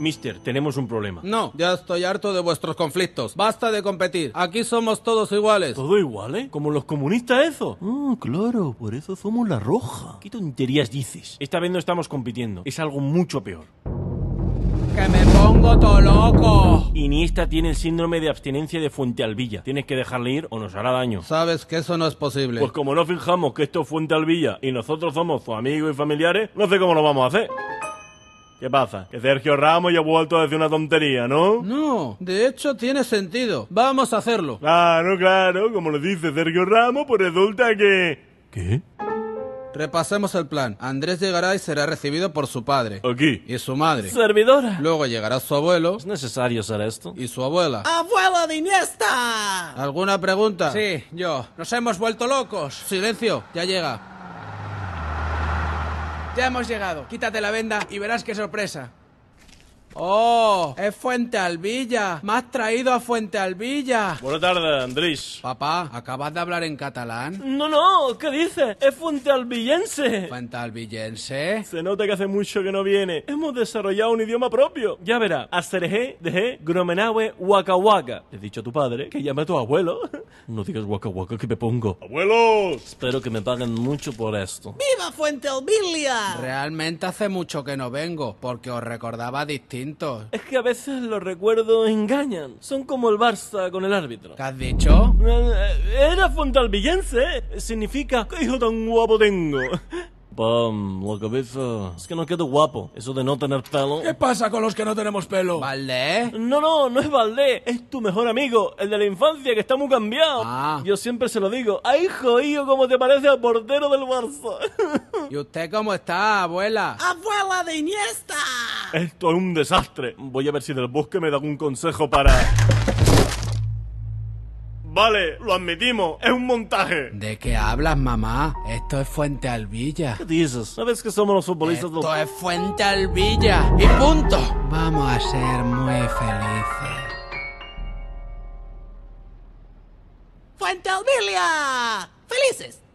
Mister, tenemos un problema. No, ya estoy harto de vuestros conflictos. Basta de competir. Aquí somos todos iguales. ¿Todo igual, Eh? ¿Como los comunistas eso? Ah, claro, por eso somos la roja. ¿Qué tonterías dices? Esta vez no estamos compitiendo. Es algo mucho peor. ¡Que me pongo todo loco! Iniesta tiene el síndrome de abstinencia de Fuente Alvilla. Tienes que dejarle ir o nos hará daño. Sabes que eso no es posible. Pues como no fijamos que esto es Fuente Alvilla y nosotros somos su amigos y familiares, no sé cómo lo vamos a hacer. ¿Qué pasa? Que Sergio Ramos ya ha vuelto a decir una tontería, ¿no? No, de hecho tiene sentido. Vamos a hacerlo. Ah, no, claro, como lo dice Sergio Ramos, pues resulta que... ¿Qué? Repasemos el plan. Andrés llegará y será recibido por su padre. Aquí. Y su madre. Servidora. Luego llegará su abuelo. ¿Es necesario hacer esto? Y su abuela. ¡Abuela de Iniesta! ¿Alguna pregunta? Sí, yo. Nos hemos vuelto locos. Silencio, ya llega. Ya hemos llegado. Quítate la venda y verás qué sorpresa. Oh, es Fuente Alvilla. Me has traído a Fuente Alvilla. Buenas tardes, Andrés. Papá, ¿acabas de hablar en catalán? No, no, ¿qué dices? Es Fuente Alvillense. ¿Fuente Alvillense? Se nota que hace mucho que no viene. Hemos desarrollado un idioma propio. Ya verá. Aserje, deje, gromenawe, waka waka. he dicho a tu padre que llame a tu abuelo. No digas waka que me pongo. ¡Abuelo! Espero que me paguen mucho por esto. ¡Viva Fuente Realmente hace mucho que no vengo, porque os recordaba distinto. Es que a veces los recuerdos engañan. Son como el Barça con el árbitro. ¿Qué has dicho? Eh, eh, era Fontalvillense. Significa, ¿qué hijo tan guapo tengo? Pam, la cabeza. Es que no quedo guapo. Eso de no tener pelo. ¿Qué pasa con los que no tenemos pelo? ¿Valdé? No, no, no es Valdé. Es tu mejor amigo, el de la infancia, que está muy cambiado. Ah. Yo siempre se lo digo. ¡Ay, jodido, cómo te parece al portero del Barça! ¿Y usted cómo está, abuela? ¡Abuela de Iniesta! Esto es un desastre. Voy a ver si del bosque me da algún consejo para. Vale, lo admitimos, es un montaje. ¿De qué hablas, mamá? Esto es Fuente Alvilla. ¿Qué dices? ¿Sabes que somos los futbolistas? Esto es Fuente Alvilla y punto. Vamos a ser muy felices. ¡Fuente Alvilla! ¡Felices!